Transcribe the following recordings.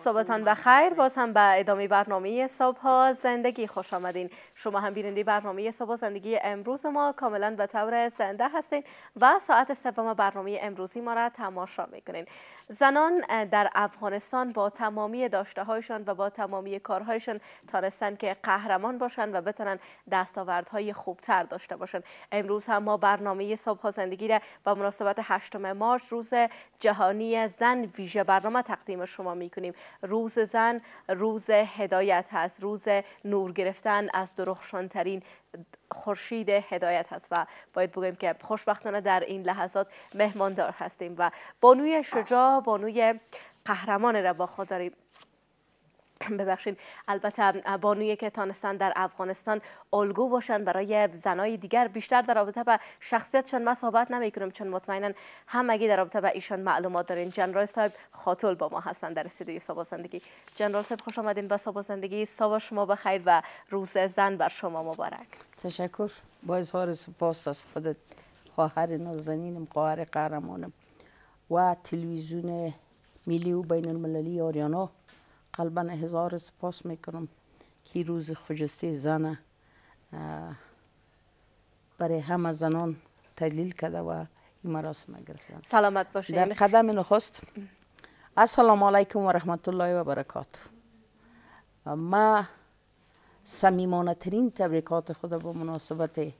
صبحتان بخیر باز هم به ادامه برنامه صبح ها زندگی خوش آمدین شما هم بیننده برنامه صبح زندگی امروز ما کاملا به طور زنده هستین و ساعت سوم برنامه امروزی ما را تماشا میکنین زنان در افغانستان با تمامی داشته هایشان و با تمامی کارهایشان تانستن که قهرمان باشن و بتونن دستاوردهای خوبتر داشته باشن امروز هم ما برنامه صبح زندگی را با مناسبت 8 مارس روز جهانی زن ویژه برنامه تقدیم شما میکنیم روز زن روز هدایت هست روز نور گرفتن از درخشانترین خورشید هدایت هست و باید بگویم که خوشبختانه در این لحظات مهماندار هستیم و بانوی شجاع بانوی قهرمان را با خود داریم ببخشید البته بانویی که تانستن در افغانستان الگو باشن برای زنای دیگر بیشتر در رابطه به شخصیتشان ما صحبت نمیکنم چون مطمئنا همگی در رابطه به ایشان معلومات دارین جنرال صاحب خاطول با ما هستند در سیدی سابا زندگی جنرال صاحب خوش آمدین به سابا زندگی سابا شما بخیر و روز زن بر شما مبارک تشکر با اظهار سپاس از خودت خواهر نازنینم خواهر قهرمانم و تلویزیون ملی و بین المللی آریانا قلبا هزار سپاس میکنم که روز خجسته زن برای همه زنان تلیل کرده و این مراسم گرفتن سلامت باشید در قدم نخست السلام علیکم و رحمت الله و برکات ما سمیمانه ترین تبریکات خود با مناسبت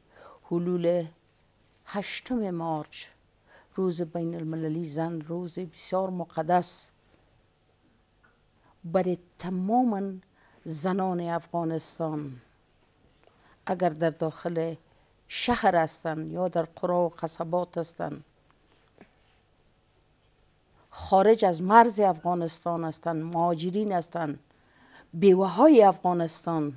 حلول هشتم مارچ روز بین المللی زن روز بسیار مقدس برای تمام زنان افغانستان اگر در داخل شهر هستند یا در قرا و قصبات هستند خارج از مرز افغانستان هستند مهاجرین هستند بیوه های افغانستان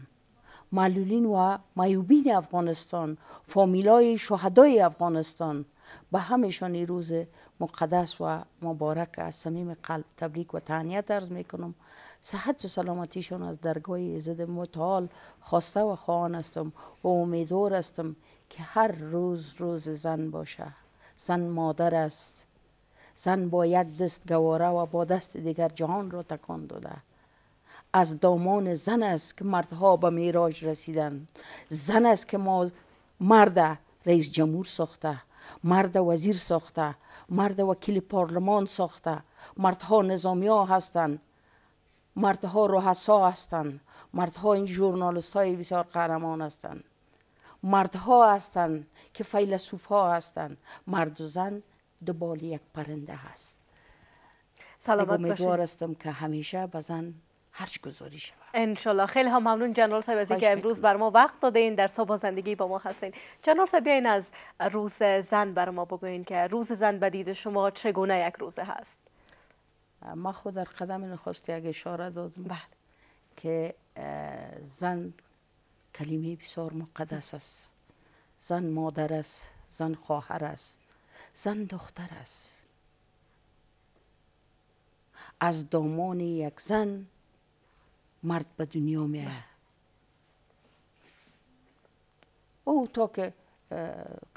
معلولین و معیوبین افغانستان فامیلای شهدای افغانستان به همشان روز مقدس و مبارک از صمیم قلب تبریک و تعنیت عرض میکنم صحت و سلامتیشان از درگاه عزت متعال خواسته و خوان استم و امیدوار استم که هر روز روز زن باشه زن مادر است زن با یک دست گواره و با دست دیگر جهان را تکان داده از دامان زن است که مردها به میراج رسیدن زن است که ما مرد رئیس جمهور ساخته مرد وزیر ساخته مرد وکیل پارلمان ساخته مردها ها هستند مردها رؤسا هستند مردها این جورنالست های بسیار قهرمان هستند مردها هستند که فیلسوف ها هستند مرد و زن دنبال یک پرنده هست سلامت امیدوار هستم که همیشه بزن هرچ گذاری شود انشالله خیلی هم ممنون جنرال صاحب از اینکه امروز بر ما وقت دادین در صبح زندگی با ما هستین جنرال صاحب بیاین از روز زن بر ما بگوین که روز زن بدید شما چگونه یک روزه هست ما خود در قدم نخست یک اشاره دادم بله. که زن کلمه بسیار مقدس است زن مادر است زن خواهر است زن دختر است از دامان یک زن مرد به دنیا می او تا که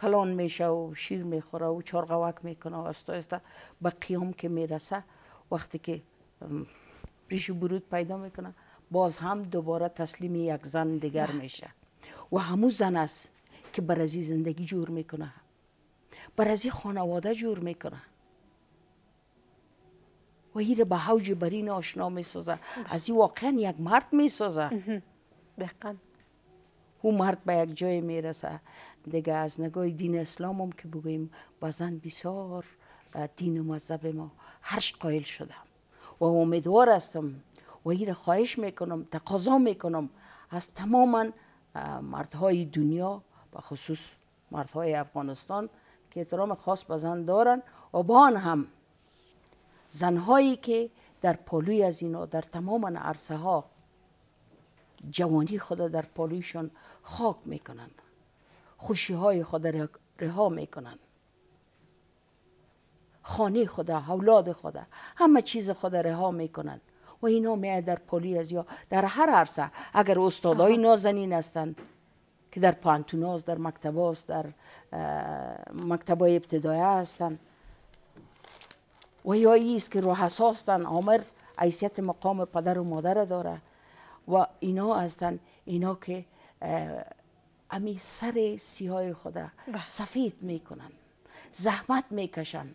کلان میشه و شیر میخوره و چارغوک میکنه و استا استا به قیام که میرسه وقتی که ریش برود پیدا میکنه باز هم دوباره تسلیم یک زن دیگر میشه و همو زن است که برازی زندگی جور میکنه برازی خانواده جور میکنه و هیره به حوج برین آشنا می از این واقعا یک مرد می سازه او مرد به یک جای می رسه دیگه از نگاه دین اسلام هم که بگویم بزن بسار دین و مذهب ما هرش قائل شدم و امیدوار هستم و هیره خواهش میکنم تقاضا میکنم از تماما مردهای دنیا به خصوص مردهای افغانستان که احترام خاص بزن دارن و با هم زنهایی که در پالوی از اینا در تمام عرصه ها جوانی خود در پالویشون خاک میکنن خوشی های خود رها میکنن خانه خدا اولاد خدا همه چیز خدا رها میکنن و اینا میاد در پلی از یا در هر عرصه اگر استادای نازنین هستند که در پانتوناز در مکتباز در مکتبای ابتدایه هستند و است که روح هستن عمر حیثیت مقام پدر و مادر داره و اینا هستن اینا که امی سر سیهای خدا بله. سفید میکنن زحمت میکشن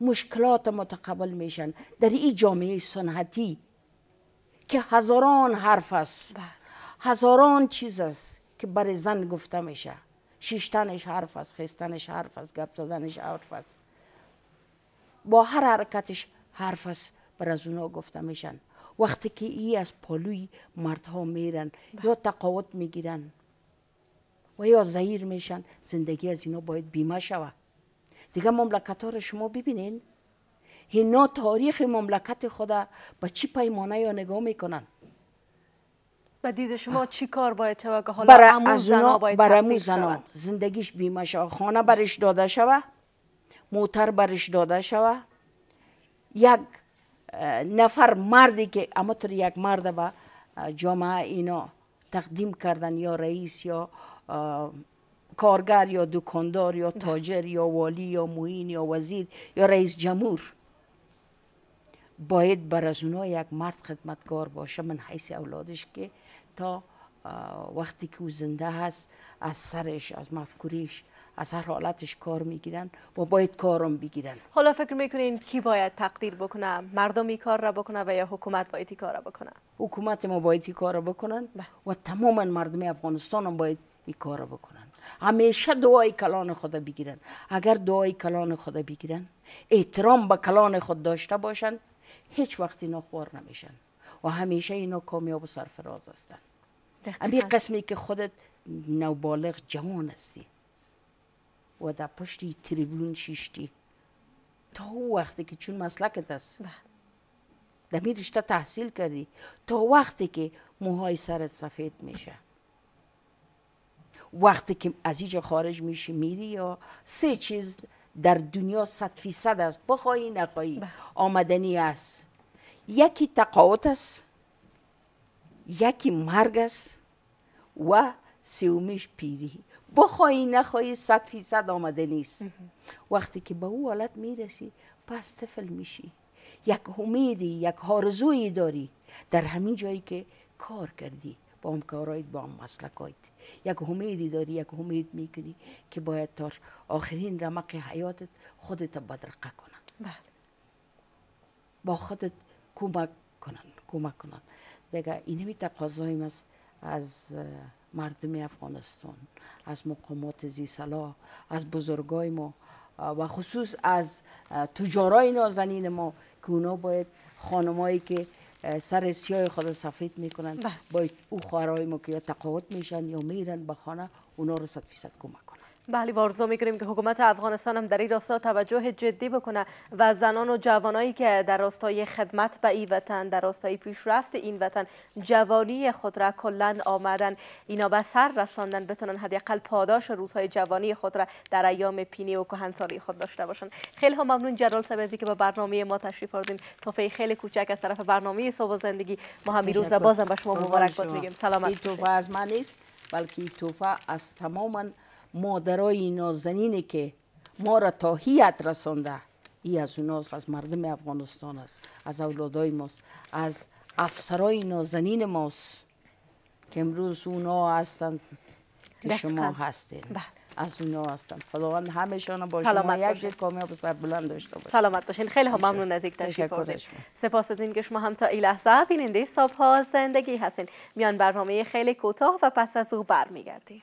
مشکلات متقبل میشن در این جامعه سنتی که هزاران حرف است بله. هزاران چیز است که برای زن گفته میشه شیشتنش حرف است خیستنش حرف است گپ زدنش حرف است با هر حرکتش حرف است بر از اونا گفته میشن وقتی که ای از پالوی مردها میرن بله. یا تقاوت میگیرن و یا زهیر میشن زندگی از اینا باید بیمه شوه دیگه مملکت ها رو شما ببینین اینا تاریخ مملکت خدا با چی پیمانه یا نگاه میکنن و دید شما چی کار باید شود که حالا امون زنا باید برای زندگیش بیمه شوه خانه برش داده شوه موتر برش داده شوه یک نفر مردی که تر یک مرد به جامعه اینا تقدیم کردن یا رئیس یا کارگر یا دکاندار یا تاجر یا والی یا موین یا وزیر یا رئیس جمهور باید بر از اونها یک مرد خدمتگار باشه من حیث اولادش که تا وقتی که او زنده هست از سرش از مفکوریش از هر حالتش کار میگیرن و باید کارم بگیرن حالا فکر میکنین کی باید تقدیر بکنه مردم این کار را بکنه و یا حکومت باید کار را بکنه حکومت ما باید کار را بکنن بله. و تمام مردم افغانستان هم باید این کار را بکنن همیشه دعای کلان خدا بگیرن اگر دعای کلان خدا بگیرن احترام به کلان خود داشته باشن هیچ وقت اینا خوار نمیشن و همیشه اینا کامیاب و سرفراز هستن امی قسمی که خودت نوبالغ جوان هستی و در پشتی تریبون شیشتی تا وقتی که چون مسلکت است بله. در می رشته تحصیل کردی تا وقتی که موهای سرت سفید میشه وقتی که از اینجا خارج میشی میری یا سه چیز در دنیا صد فیصد است بخواهی نخواهی بله. آمدنی است یکی تقاوت است یکی مرگ است و سیومیش پیری بخوایی نخوایی صد فیصد آمده نیست وقتی که به او حالت میرسی پس طفل میشی یک امیدی یک حارزویی داری در همین جایی که کار کردی با هم کارایت با هم مسلکایت یک امیدی داری یک امید میکنی که باید تا آخرین رمق حیاتت خودت بدرقه کنن بله. با خودت کمک کنن کمک کنن دیگه اینمی تقاضایم است از, از مردم افغانستان از مقامات زیسلا از بزرگای ما و خصوص از تجارای نازنین ما که اونا باید خانمایی که سر سیاه خود سفید میکنن باید بله. او خواهرای ما که یا تقاوت میشن یا میرن به خانه اونا رو صد فیصد کمک بله و که حکومت افغانستان هم در این راستا توجه جدی بکنه و زنان و جوانایی که در راستای خدمت به این وطن در راستای پیشرفت این وطن جوانی خود را کلا آمدن اینا به سر رساندن بتونن حداقل پاداش روزهای جوانی خود را در ایام پینی و کهنسالی خود داشته باشن خیلی هم ممنون جلال سبزی که به برنامه ما تشریف آوردین توفیق خیلی کوچک از طرف برنامه صبح زندگی ما هم روز بازم به شما مبارک باد میگیم سلامت بلکه توفه از تمام مادرای نازنینی که ما را تا هیت رسانده ای از اوناست از مردم افغانستان است از اولادای ماست از افسرای نازنین ماست که امروز اونا هستند که شما هستین بله. از اونا هستند خداوند همشان با شما یک جد کامیاب سر بلند داشته باشه سلامت باشین خیلی هم ممنون از یک تشریف سپاس از که شما هم تا این لحظه بیننده صبح ها زندگی هستین میان برنامه خیلی کوتاه و پس از او برمیگردیم